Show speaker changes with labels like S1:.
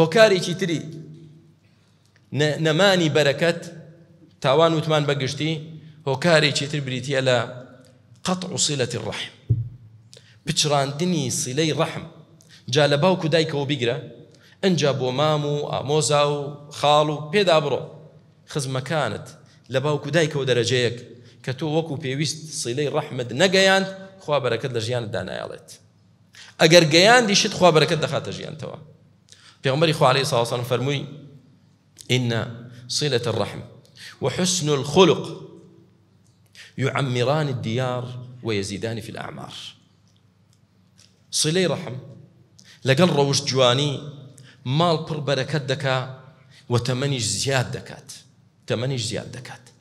S1: هۆکارێکی كتري
S2: نماني بركات تاوان وثمان بقشتي هوكاري تر بریتە بريتي على قطع صلة الرحم سیلەی دني جا الرحم باوکو دایکەوە بیگرە ئەجا انجابو مامو و ئامۆزا و خاڵ و پێدا بڕۆ خزمەکانت لە باوکو دایکەوە دەرەجەیەک کە تۆ وەکو خوا بەرەکەت لجيان ژیانت دانایڵێت ئەگەر گەیان دیشت خوا بەرەکەت جیان تو. پیغمبر خو عليه الصلاه والسلام فرمي ان صله الرحم وحسن الخلق يعمران الديار ويزيدان في الاعمار صله رحم لقل روش جواني مال بر بەرەکەت دەکا و زياد دكات دەکات زياد دكات